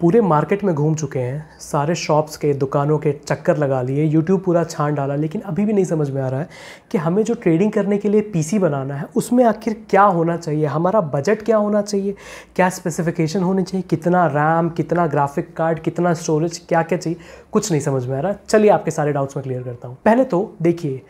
पूरे मार्केट में घूम चुके हैं सारे शॉप्स के दुकानों के चक्कर लगा लिए यूट्यूब पूरा छान डाला लेकिन अभी भी नहीं समझ में आ रहा है कि हमें जो ट्रेडिंग करने के लिए पीसी बनाना है उसमें आखिर क्या होना चाहिए हमारा बजट क्या होना चाहिए क्या स्पेसिफिकेशन होनी चाहिए कितना रैम कितना ग्राफिक कार्ड कितना स्टोरेज क्या क्या चाहिए कुछ नहीं समझ में आ रहा चलिए आपके सारे डाउट्स मैं क्लियर करता हूँ पहले तो देखिए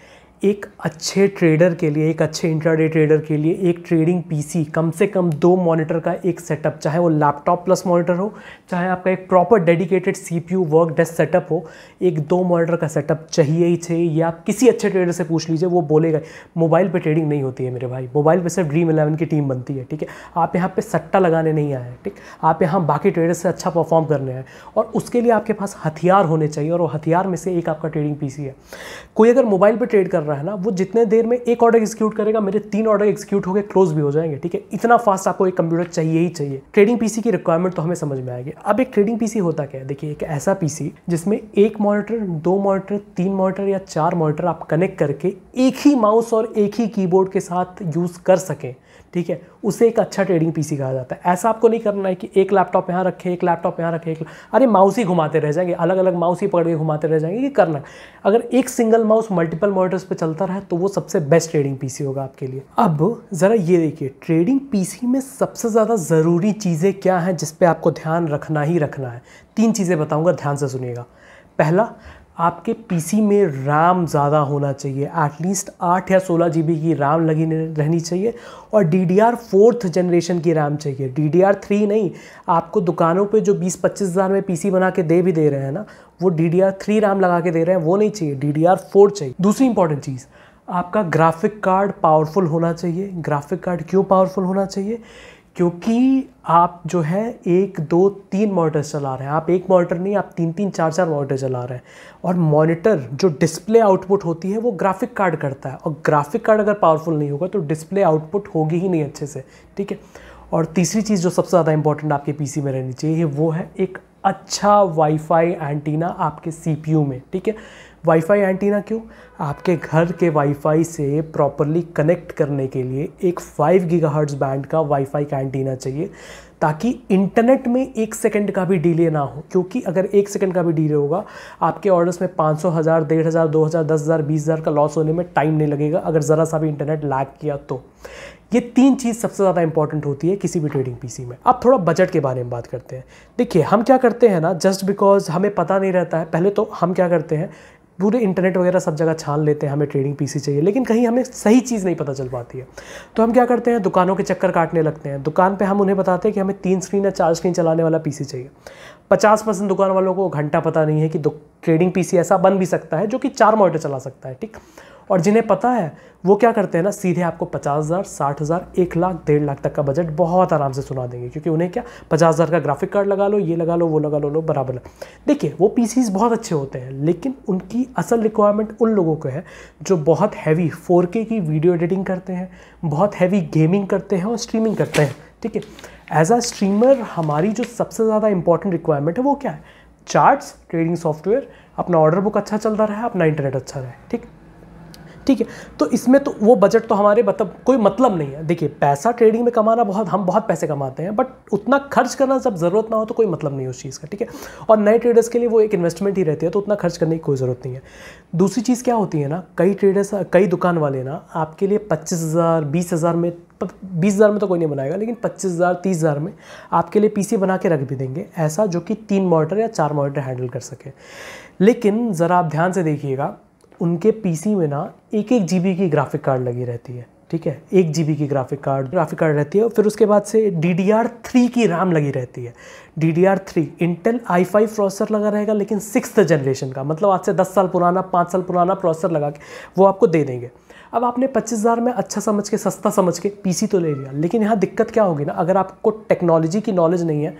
एक अच्छे ट्रेडर के लिए एक अच्छे इंट्राडे ट्रेडर के लिए एक ट्रेडिंग पीसी कम से कम दो मॉनिटर का एक सेटअप चाहे वो लैपटॉप प्लस मॉनिटर हो चाहे आपका एक proper dedicated CPU work desk setup हो एक दो मॉनिटर का सेटअप चाहिए ही चाहिए या आप किसी अच्छे ट्रेडर से पूछ लीजिए वो बोलेगा मोबाइल पर ट्रेडिंग नहीं होती है मेरे भाई मोबाइल पर सिर्फ ड्रीम इलेवन की टीम बनती है ठीक है आप यहाँ पर सट्टा लगाने नहीं आए ठीक आप यहाँ बाकी ट्रेडर से अच्छा परफॉर्म करने आए और उसके लिए आपके पास हथियार होने चाहिए और वो हथियार में से एक आपका ट्रेडिंग पी है कोई अगर मोबाइल पर ट्रेड कर रहा रहा है ना वो जितने देर में एक ऑर्डर एग्जीक्यूट करेगा मेरे तीन ऑर्डर एग्जीक्यूट होकर क्लोज भी हो जाएंगे ठीक है इतना फास्ट आपको एक कंप्यूटर चाहिए ही चाहिए ट्रेडिंग पीसी की रिक्वायरमेंट तो हमें समझ में आएगी अब एक ट्रेडिंग पीसी होता क्या है देखिए एक ऐसा पीसी जिसमें एक मॉनिटर दो मॉनिटर तीन मॉनिटर या चार मॉनिटर आप कनेक्ट करके एक ही माउस और एक ही कीबोर्ड के साथ यूज़ कर सकें ठीक है उसे एक अच्छा ट्रेडिंग पीसी कहा जाता है ऐसा आपको नहीं करना है कि एक लैपटॉप यहाँ रखे एक लैपटॉप यहाँ रखे एक अरे माउस ही घुमाते रह जाएंगे अलग अलग माउस ही पकड़ के घुमाते रह जाएंगे ये करना है अगर एक सिंगल माउस मल्टीपल मॉडल्स पर चलता रहा तो वो सबसे बेस्ट ट्रेडिंग पी होगा आपके लिए अब ज़रा ये देखिए ट्रेडिंग पी में सबसे ज़्यादा ज़रूरी चीज़ें क्या हैं जिस पर आपको ध्यान रखना ही रखना है तीन चीज़ें बताऊँगा ध्यान से सुनिएगा पहला आपके पीसी में रैम ज़्यादा होना चाहिए एटलीस्ट आठ या सोलह जी की रैम लगी रहनी चाहिए और D D R fourth generation की रैम चाहिए डी डी आर थ्री नहीं आपको दुकानों पे जो बीस पच्चीस हज़ार में पीसी बना के दे भी दे रहे हैं ना वो D D R three RAM लगा के दे रहे हैं वो नहीं चाहिए डी डी आर फोर चाहिए दूसरी इंपॉर्टेंट चीज़ आपका ग्राफिक कार्ड पावरफुल होना चाहिए ग्राफिक कार्ड क्यों पावरफुल होना चाहिए क्योंकि आप जो है एक दो तीन मॉनिटर चला रहे हैं आप एक मॉनिटर नहीं आप तीन तीन चार चार मॉनिटर चला रहे हैं और मॉनिटर जो डिस्प्ले आउटपुट होती है वो ग्राफिक कार्ड करता है और ग्राफिक कार्ड अगर पावरफुल नहीं होगा तो डिस्प्ले आउटपुट होगी ही नहीं अच्छे से ठीक है और तीसरी चीज़ जो सबसे ज़्यादा इंपॉर्टेंट आपके पी में रहनी चाहिए वो है एक अच्छा वाईफाई एंटीना आपके सी में ठीक है वाईफाई एंटीना क्यों आपके घर के वाईफाई से प्रॉपरली कनेक्ट करने के लिए एक 5 गीगाहर्ट्ज़ बैंड का वाईफाई का एंटीना चाहिए ताकि इंटरनेट में एक सेकंड का भी डिले ना हो क्योंकि अगर एक सेकंड का भी डिले होगा आपके ऑर्डर्स में पाँच सौ हज़ार डेढ़ हज़ार दो हज़ार दस हज़ार बीस हज़ार का लॉस होने में टाइम नहीं लगेगा अगर ज़रा सा भी इंटरनेट लैग किया तो ये तीन चीज़ सबसे ज़्यादा इंपॉर्टेंट होती है किसी भी ट्रेडिंग पीसी में अब थोड़ा बजट के बारे में बात करते हैं देखिए हम क्या करते हैं ना जस्ट बिकॉज हमें पता नहीं रहता है पहले तो हम क्या करते हैं पूरे इंटरनेट वगैरह सब जगह छान लेते हैं हमें ट्रेडिंग पीसी चाहिए लेकिन कहीं हमें सही चीज़ नहीं पता चल पाती है तो हम क्या करते हैं दुकानों के चक्कर काटने लगते हैं दुकान पर हम उन्हें बताते हैं कि हमें तीन स्क्रीन या चार स्क्रीन चलाने वाला पी चाहिए पचास परसेंट दुकान वालों को घंटा पता नहीं है कि ट्रेडिंग पीसी ऐसा बन भी सकता है जो कि चार मॉडल चला सकता है ठीक और जिन्हें पता है वो क्या करते हैं ना सीधे आपको पचास हज़ार साठ हज़ार एक लाख डेढ़ लाख तक का बजट बहुत आराम से सुना देंगे क्योंकि उन्हें क्या पचास हज़ार का ग्राफिक कार्ड लगा लो ये लगा लो वो लगा लो लो बराबर देखिए वो पीसीज बहुत अच्छे होते हैं लेकिन उनकी असल रिक्वायरमेंट उन लोगों को है जो बहुत हैवी फोर की वीडियो एडिटिंग करते हैं बहुत हैवी गेमिंग करते हैं और स्ट्रीमिंग करते हैं ठीक है एज आ स्ट्रीमर हमारी जो सबसे ज़्यादा इंपॉर्टेंट रिक्वायरमेंट है वो क्या है चार्ट्स ट्रेडिंग सॉफ्टवेयर अपना ऑर्डर बुक अच्छा चलता रहे अपना इंटरनेट अच्छा रहे ठीक ठीक है तो इसमें तो वो बजट तो हमारे मतलब कोई मतलब नहीं है देखिए पैसा ट्रेडिंग में कमाना बहुत हम बहुत पैसे कमाते हैं बट उतना खर्च करना जब ज़रूरत ना हो तो कोई मतलब नहीं उस चीज़ का ठीक है और नए ट्रेडर्स के लिए वो एक इन्वेस्टमेंट ही रहती है तो उतना खर्च करने की कोई ज़रूरत नहीं है दूसरी चीज़ क्या होती है ना कई ट्रेडर्स कई दुकान वाले ना आपके लिए पच्चीस हज़ार बीस हज़ार में बीस हज़ार में तो कोई नहीं बनाएगा लेकिन पच्चीस हज़ार तीस हज़ार में आपके लिए पीसी बना के रख भी देंगे ऐसा जो कि तीन मॉडर या चार मॉडर हैंडल कर सके लेकिन ज़रा आप ध्यान से देखिएगा उनके पीसी में ना एक एक जीबी की ग्राफिक कार्ड लगी रहती है ठीक है एक जी की ग्राफिक कार्ड ग्राफिक कार्ड रहती है और फिर उसके बाद से डी डी आर थ्री की रैम लगी रहती है D D R three Intel I five processor लगा रहेगा लेकिन सिक्स जनरेशन का मतलब आज से दस साल पुराना पाँच साल पुराना प्रोसेसर लगा के वो आपको दे देंगे अब आपने पच्चीस हज़ार में अच्छा समझ के सस्ता समझ के पीसी तो ले लिया लेकिन यहाँ दिक्कत क्या होगी ना अगर आपको टेक्नोलॉजी की नॉलेज नहीं है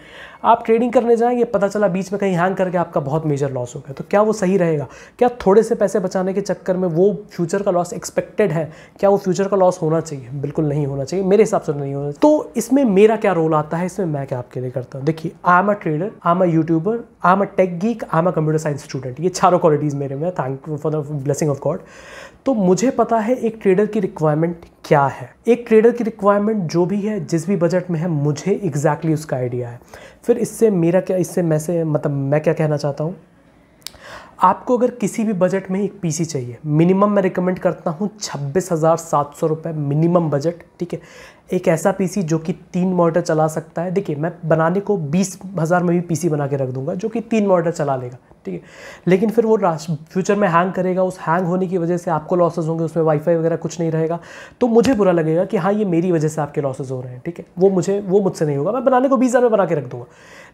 आप ट्रेडिंग करने जाएंगे पता चला बीच में कहीं हैंग करके आपका बहुत मेजर लॉस हो गया तो क्या वो सही रहेगा क्या थोड़े से पैसे बचाने के चक्कर में वो फ्यूचर का लॉस एक्सपेक्टेड है क्या वो फ्यूचर का लॉस होना चाहिए बिल्कुल नहीं होना चाहिए मेरे हिसाब से नहीं होना चाहिए तो इसमें मेरा क्या रोल आता है इसमें मैं क्या आपके लिए करता हूँ देखिए I am a trader I am a YouTuber I am a tech geek I am a computer science student ये चारों क्वालिटीज़ मेरे में thank for the blessing of God तो मुझे पता है एक ट्रेडर की रिक्वायरमेंट क्या है एक ट्रेडर की रिक्वायरमेंट जो भी है जिस भी बजट में है मुझे एग्जैक्टली exactly उसका आइडिया है फिर इससे मेरा क्या इससे मैं से मतलब मैं क्या कहना चाहता हूँ आपको अगर किसी भी बजट में एक पीसी चाहिए मिनिमम मैं रिकमेंड करता हूँ छब्बीस हज़ार सात सौ रुपये मिनिमम बजट ठीक है एक ऐसा पीसी जो कि तीन मॉडल चला सकता है देखिए मैं बनाने को बीस हज़ार में भी पीसी बना के रख दूंगा जो कि तीन मॉडल चला लेगा ठीक है लेकिन फिर वो फ्यूचर में हैंग करेगा उस हैंग होने की वजह से आपको लॉसेज होंगे उसमें वाईफाई वगैरह कुछ नहीं रहेगा तो मुझे बुरा लगेगा कि हाँ ये मेरी वजह से आपके लॉसेज हो रहे हैं ठीक है वो मुझे वो मुझसे नहीं होगा मैं बनाने को बीस हज़ार में बना के रख दूंगा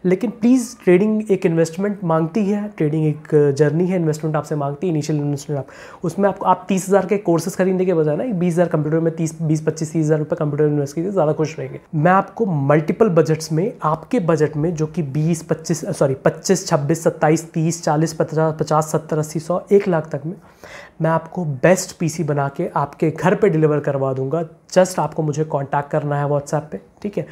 लेकिन प्लीज़ ट्रेडिंग एक इन्वेस्टमेंट मांगती है ट्रेडिंग एक जर्नी है इन्वेस्टमेंट आपसे मांगती है इनिशियल इन्वेस्टमेंट आप उसमें आपको आप तीस हज़ार के कोर्सेज खरीदने के बजाय ना बीस हज़ार कंप्यूटर में तीस बीस पच्चीस तीस हज़ार रुपये कंप्यूटर इन्वेस्ट कीजिए ज़्यादा खुश रहेंगे मैं आपको मल्टीपल बजट्स में आपके बजट में जो कि 20, 25 सॉरी 25, 26, 27, 30, 40, 50, 50 70, अस्सी सौ एक लाख तक में मैं आपको बेस्ट पीसी बना के आपके घर पे डिलीवर करवा दूंगा जस्ट आपको मुझे कांटेक्ट करना है व्हाट्सएप पे ठीक है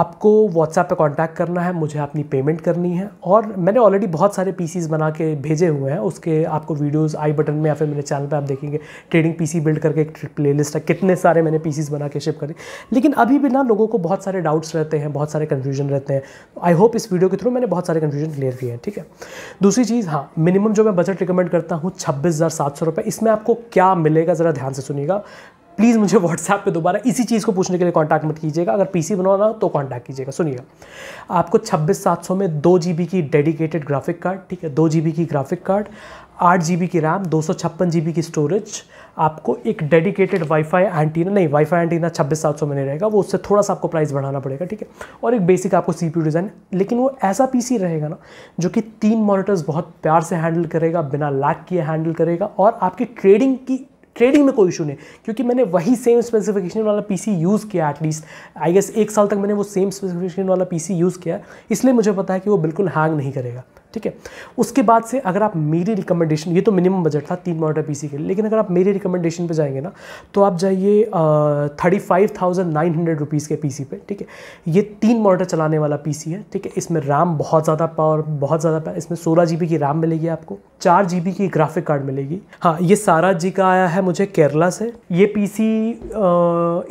आपको व्हाट्सएप पे कांटेक्ट करना है मुझे अपनी पेमेंट करनी है और मैंने ऑलरेडी बहुत सारे पीसीज बना के भेजे हुए हैं उसके आपको वीडियोस आई बटन में या फिर मेरे चैनल पे आप देखेंगे ट्रेडिंग पीसी बिल्ड करके एक लिस्ट है कितने सारे मैंने पीसीज बना के शिप करी लेकिन अभी भी ना लोगों को बहुत सारे डाउट्स रहते हैं बहुत सारे कन्फ्यूजन रहते हैं आई होप इस वीडियो के थ्रू मैंने बहुत सारे कन्फ्यूजन क्लियर किए हैं ठीक है दूसरी चीज़ हाँ मिनिमम जो मैं बजट रिकमेंड करता हूँ छब्बीस हज़ार सात सौ रुपये पर इसमें आपको क्या मिलेगा ज़रा ध्यान से सुनिएगा प्लीज़ मुझे व्हाट्सएप पे दोबारा इसी चीज़ को पूछने के लिए कांटेक्ट मत कीजिएगा अगर पीसी बनवाना हो तो कांटेक्ट कीजिएगा सुनिएगा आपको छब्बीस सात सौ में दो जी की डेडिकेटेड ग्राफिक कार्ड ठीक है दो जी की ग्राफिक कार्ड आठ जी की रैम दो सौ की स्टोरेज आपको एक डेडिकेटेड वाईफाई एंटीना नहीं वाईफाई एंटीना छब्बीस सात सौ में नहीं रहेगा वो उससे थोड़ा सा आपको प्राइस बढ़ाना पड़ेगा ठीक है और एक बेसिक आपको सी पी डिज़ाइन लेकिन वो ऐसा पीसी रहेगा ना जो कि तीन मॉनिटर्स बहुत प्यार से हैंडल करेगा बिना लैक किए हैंडल करेगा और आपकी ट्रेडिंग की ट्रेडिंग में कोई इशू नहीं क्योंकि मैंने वही सेम स्पेसिफिकेशन वाला पीसी यूज़ किया एटलीस्ट आई गेस एक साल तक मैंने वो सेम स्पेसिफिकेशन वाला पीसी यूज़ किया इसलिए मुझे पता है कि वो बिल्कुल हैंग नहीं करेगा ठीक है उसके बाद से अगर आप मेरी रिकमेंडेशन ये तो मिनिमम बजट था तीन मॉडल पीसी के लिए लेकिन अगर आप मेरी रिकमेंडेशन पे जाएंगे ना तो आप जाइए thirty five thousand nine hundred rupees के पीसी पे ठीक है ये तीन मॉडल चलाने वाला पीसी है ठीक है इसमें रैम बहुत ज़्यादा पावर बहुत ज़्यादा इसमें सोलह जी की रैम मिलेगी आपको चार जी की ग्राफिक कार्ड मिलेगी हाँ ये सारा जी का आया है मुझे केरला से ये पी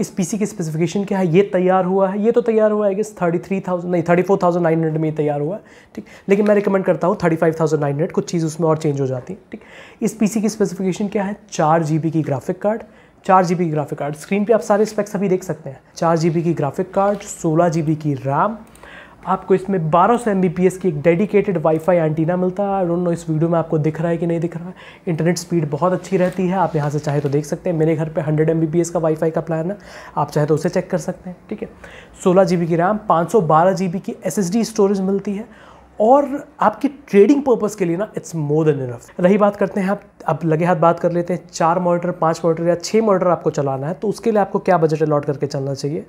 इस पी की स्पेसिफिकेशन क्या है ये तैयार हुआ है ये तो तैयार हुआ है कि थर्टी थ्री थाउजेंड नहीं thirty four thousand nine hundred में तैयार हुआ है ठीक लेकिन मैं रिकमेंड करता हूँ thirty five thousand nine hundred कुछ चीज़ उसमें और चेंज हो जाती है ठीक इस पीसी की स्पेसिफिकेशन क्या है चार जी की ग्राफिक कार्ड चार जी की ग्राफिक कार्ड स्क्रीन पे आप सारे स्पेक्स अभी देख सकते हैं चार जी की ग्राफिक कार्ड सोलह जी की रैम आपको इसमें बारह सौ एम की एक डेडिकेटेड वाईफाई एंटीना मिलता है डोंट नो इस वीडियो में आपको दिख रहा है कि नहीं दिख रहा है इंटरनेट स्पीड बहुत अच्छी रहती है आप यहाँ से चाहे तो देख सकते हैं मेरे घर पे 100 एम का वाईफाई का प्लान है आप चाहे तो उसे चेक कर सकते हैं ठीक है सोलह जी की रैम पाँच सौ की एस स्टोरेज मिलती है और आपके ट्रेडिंग पर्पज़ के लिए ना इट्स मोर देन इनफ रही बात करते हैं आप अब लगे हाथ बात कर लेते हैं चार मॉडर पाँच मॉडर या छः मॉडर आपको चलाना है तो उसके लिए आपको क्या बजट अलॉट करके चलना चाहिए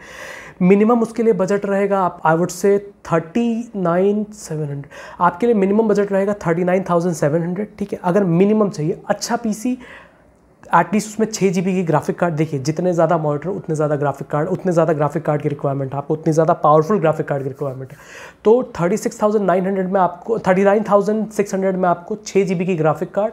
मिनिमम उसके लिए बजट रहेगा आप आई वुड से थर्टी नाइन सेवन हंड्रेड आपके लिए मिनिमम बजट रहेगा thirty nine thousand seven hundred ठीक है अगर मिनिमम चाहिए अच्छा पीसी एटलीस्ट उसमें छः जी की ग्राफिक कार्ड देखिए जितने ज़्यादा मॉनिटर उतने ज़्यादा ग्राफिक कार्ड उतने ज़्यादा ग्राफिक कार्ड की रिक्वायरमेंट है आपको उतनी ज़्यादा पावरफुल ग्राफिक कार्ड की रिक्वायरमेंट है तो thirty six thousand nine hundred में आपको thirty nine thousand six hundred में आपको छः जी की ग्राफिक कार्ड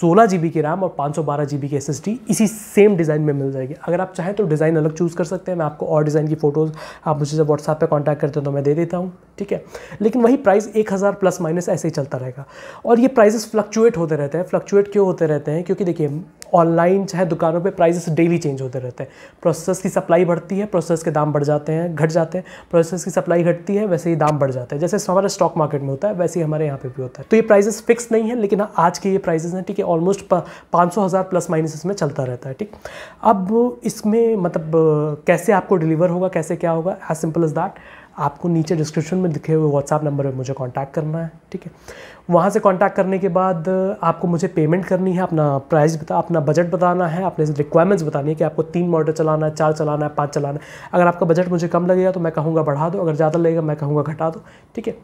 सोलह जी की रैम और पाँच सौ बारह जी की एस एस डी इसी सेम डिज़ाइन में मिल जाएगी अगर आप चाहें तो डिज़ाइन अलग चूज़ कर सकते हैं मैं आपको और डिज़ाइन की फ़ोटोज़ आप मुझे जब व्हाट्सएप पे कांटेक्ट करते हैं तो मैं दे देता हूँ ठीक है लेकिन वही प्राइस एक हज़ार प्लस माइनस ऐसे ही चलता रहेगा और ये प्राइजेस फ्लक्चुएट होते रहते हैं फ्लक्चुएट क्यों होते रहते हैं क्योंकि देखिए ऑनलाइन चाहे दुकानों पे प्राइसेस डेली चेंज होते रहते हैं प्रोसेस की सप्लाई बढ़ती है प्रोसेस के दाम बढ़ जाते हैं घट जाते हैं प्रोसेस की सप्लाई घटती है वैसे ही दाम बढ़ जाते हैं जैसे हमारे स्टॉक मार्केट में होता है वैसे ही हमारे यहाँ पे भी होता है तो ये प्राइसेस फिक्स नहीं है लेकिन आज के ये प्राइसेस हैं ठीक है ऑलमोस्ट पाँच सौ हज़ार प्लस माइनस इसमें चलता रहता है ठीक अब इसमें मतलब कैसे आपको डिलीवर होगा कैसे क्या होगा एज सिंपल इज़ दैट आपको नीचे डिस्क्रिप्शन में दिखे हुए व्हाट्सअप नंबर पर मुझे कॉन्टैक्ट करना है ठीक है वहाँ से कॉन्टैक्ट करने के बाद आपको मुझे पेमेंट करनी है अपना प्राइस बता अपना बजट बताना है अपने रिक्वायरमेंट्स बतानी है कि आपको तीन मॉडल चलाना है चार चलाना है पाँच चलाना है अगर आपका बजट मुझे कम लगेगा तो मैं कहूँगा बढ़ा दो अगर ज़्यादा लगेगा मैं कहूँगा घटा दो ठीक है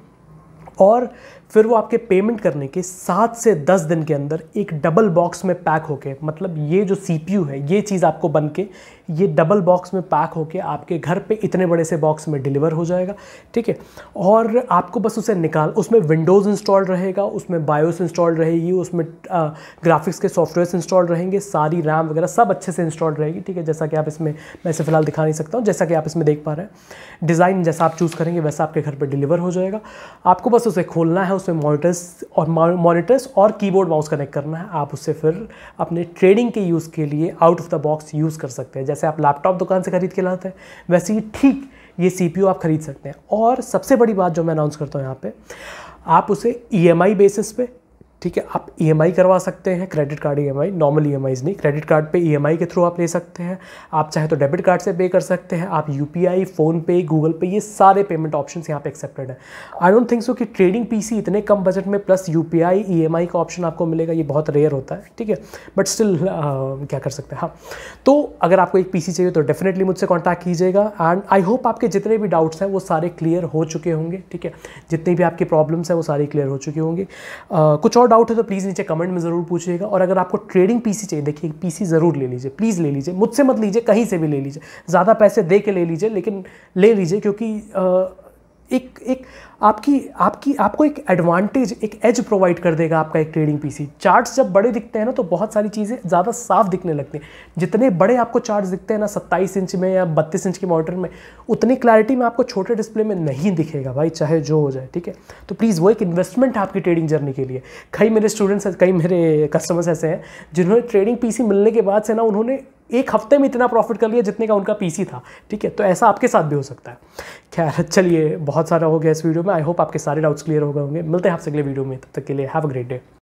और फिर वो आपके पेमेंट करने के सात से दस दिन के अंदर एक डबल बॉक्स में पैक होके मतलब ये जो सी है ये चीज़ आपको बन के ये डबल बॉक्स में पैक होके आपके घर पे इतने बड़े से बॉक्स में डिलीवर हो जाएगा ठीक है और आपको बस उसे निकाल उसमें विंडोज़ इंस्टॉल रहेगा उसमें बायोस इंस्टॉल रहेगी उसमें ग्राफिक्स के सॉफ्टवेयर इंस्टॉल रहेंगे सारी रैम वगैरह सब अच्छे से इंस्टॉल रहेगी ठीक है जैसा कि आप इसमें मैं इसे फ़िलहाल दिखा नहीं सकता हूँ जैसा कि आप इसमें देख पा रहे हैं डिज़ाइन जैसा आप चूज़ करेंगे वैसा आपके घर पर डिलीवर हो जाएगा आपको बस उसे खोलना है उसमें मॉनिटर्स और मॉनिटर्स और कीबोर्ड माउस कनेक्ट करना है आप उससे फिर अपने ट्रेडिंग के यूज़ के लिए out of the box use कर सकते हैं जैसे आप लैपटॉप दुकान से खरीद के लाते हैं वैसे ही ठीक ये सी आप खरीद सकते हैं और सबसे बड़ी बात जो मैं अनाउंस करता हूँ यहाँ पर आप उसे ई e बेसिस पे ठीक है आप ई e करवा सकते हैं क्रेडिट कार्ड ई नॉर्मल ई नहीं क्रेडिट कार्ड पे ई e के थ्रू आप ले सकते हैं आप चाहे तो डेबिट कार्ड से पे कर सकते हैं आप U P PhonePe Google Pay ये सारे पेमेंट ऑप्शन यहाँ पे एक्सेप्टेड है आई डोंट थिंक सो कि ट्रेडिंग पी इतने कम बजट में प्लस यू पी आई का ऑप्शन आपको मिलेगा ये बहुत रेयर होता है ठीक है बट स्टिल uh, क्या कर सकते हैं हाँ तो अगर आपको एक पी चाहिए तो डेफिनेटली मुझसे कॉन्टैक्ट कीजिएगा एंड आई होप आपके जितने भी डाउट्स हैं वो सारे क्लियर हो चुके होंगे ठीक है जितनी भी आपकी प्रॉब्लम्स हैं वो सारी क्लियर हो चुकी होंगी uh, कुछ और डाउट है तो प्लीज़ नीचे कमेंट में ज़रूर पूछिएगा और अगर आपको ट्रेडिंग पीसी चाहिए देखिए पीसी ज़रूर ले लीजिए प्लीज़ ले लीजिए मुझसे मत लीजिए कहीं से भी ले लीजिए ज़्यादा पैसे दे के ले लीजिए लेकिन ले लीजिए क्योंकि एक एक आपकी आपकी आपको एक एडवांटेज एक एज प्रोवाइड कर देगा आपका एक ट्रेडिंग पीसी चार्ट्स जब बड़े दिखते हैं ना तो बहुत सारी चीज़ें ज़्यादा साफ दिखने लगती हैं जितने बड़े आपको चार्ट्स दिखते हैं ना सत्ताईस इंच में या बत्तीस इंच के मॉनिटर में उतनी क्लैरिटी में आपको छोटे डिस्प्ले में नहीं दिखेगा भाई चाहे जो हो जाए ठीक है तो प्लीज़ वो एक इन्वेस्टमेंट है आपकी ट्रेडिंग जर्नी के लिए कई मेरे स्टूडेंट्स कई मेरे कस्टमर्स ऐसे हैं जिन्होंने ट्रेडिंग पी मिलने के बाद से ना उन्होंने एक हफ्ते में इतना प्रॉफिट कर लिया जितने का उनका पीसी था ठीक है तो ऐसा आपके साथ भी हो सकता है खैर चलिए बहुत सारा हो गया इस वीडियो में आई होप आपके सारे डाउट्स क्लियर हो गए होंगे मिलते हैं आपसे अगले वीडियो में तब तक के लिए हैव अ ग्रेट डे